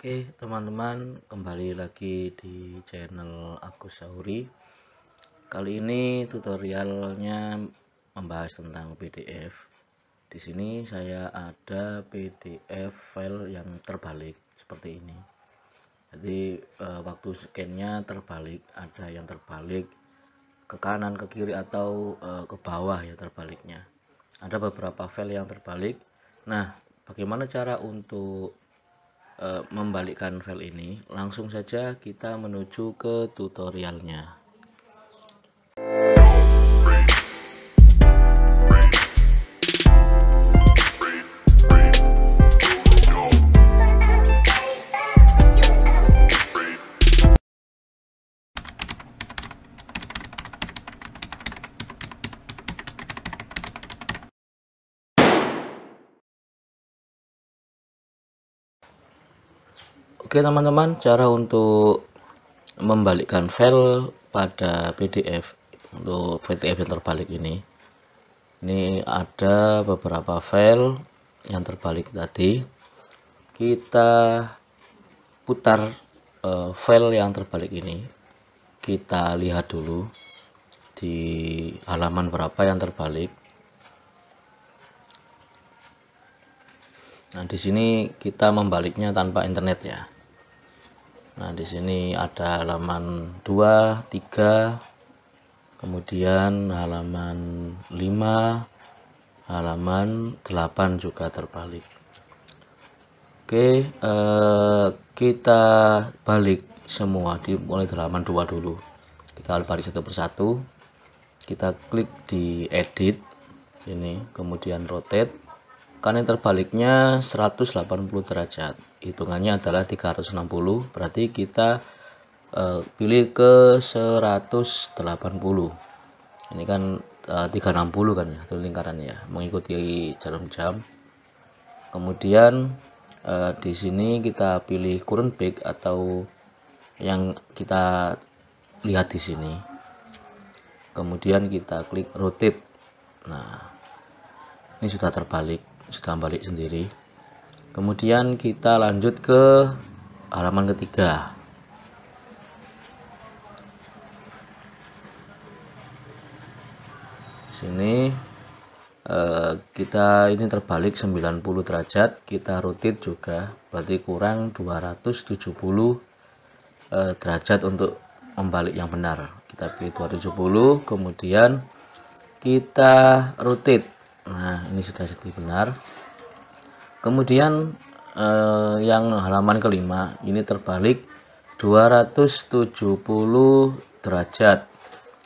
Oke teman-teman kembali lagi di channel Agus Sauri Kali ini tutorialnya membahas tentang PDF Di sini saya ada PDF file yang terbalik seperti ini Jadi eh, waktu scannya terbalik ada yang terbalik ke kanan ke kiri atau eh, ke bawah ya terbaliknya Ada beberapa file yang terbalik Nah bagaimana cara untuk Eh, membalikkan file ini langsung saja kita menuju ke tutorialnya Oke teman-teman, cara untuk membalikkan file pada PDF untuk PDF yang terbalik ini. Ini ada beberapa file yang terbalik tadi. Kita putar uh, file yang terbalik ini. Kita lihat dulu di halaman berapa yang terbalik. Nah, di sini kita membaliknya tanpa internet ya. Nah, di sini ada halaman 2, 3, kemudian halaman 5, halaman 8 juga terbalik. Oke, eh, kita balik semua di mulai halaman 2 dulu. Kita balik satu persatu. Kita klik di edit ini, kemudian rotate karena terbaliknya 180 derajat. Hitungannya adalah 360, berarti kita e, pilih ke 180. Ini kan e, eh, 360 kan ya, itu lingkarannya, ya, mengikuti jarum jam. Kemudian e, di sini kita pilih current peak atau yang kita lihat di sini. Kemudian kita klik rotate. Nah, ini sudah terbalik sudah balik sendiri kemudian kita lanjut ke halaman ketiga sini eh, kita ini terbalik 90 derajat kita rutin juga berarti kurang 270 eh, derajat untuk membalik yang benar kita pilih 270 kemudian kita rotate nah ini sudah jadi benar kemudian eh, yang halaman kelima ini terbalik 270 derajat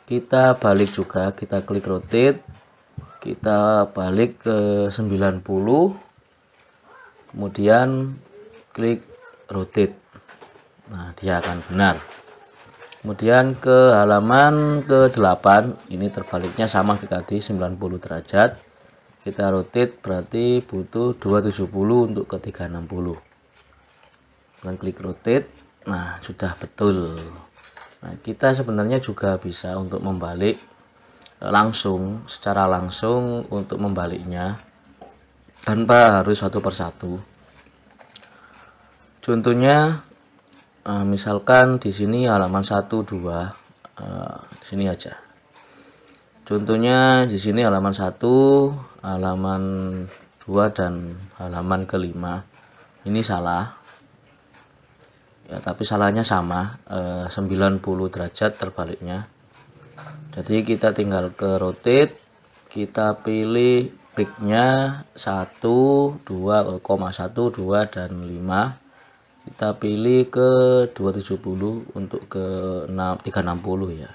kita balik juga kita klik rotate kita balik ke 90 kemudian klik rotate nah dia akan benar kemudian ke halaman ke 8 ini terbaliknya sama kita sembilan 90 derajat kita rotate berarti butuh 270 untuk ke 360 dengan klik rotate nah sudah betul nah kita sebenarnya juga bisa untuk membalik eh, langsung secara langsung untuk membaliknya tanpa harus satu persatu contohnya eh, misalkan di sini halaman 1 2 eh, sini aja Contohnya di sini halaman 1, halaman 2 dan halaman kelima. Ini salah. Ya, tapi salahnya sama, eh, 90 derajat terbaliknya. Jadi kita tinggal ke rotate, kita pilih picknya 1, 2, 1, 2 dan 5 kita pilih ke 270 untuk ke 6, 360 ya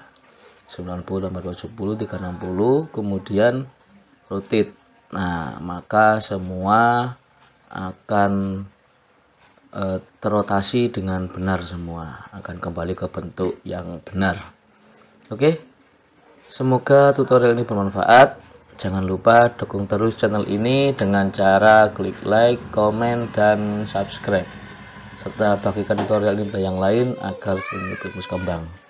90 tambah 20 360 kemudian rotate nah maka semua akan e, terotasi dengan benar semua akan kembali ke bentuk yang benar oke semoga tutorial ini bermanfaat jangan lupa dukung terus channel ini dengan cara klik like comment dan subscribe serta bagikan tutorial ini ke yang lain agar channel terus berkembang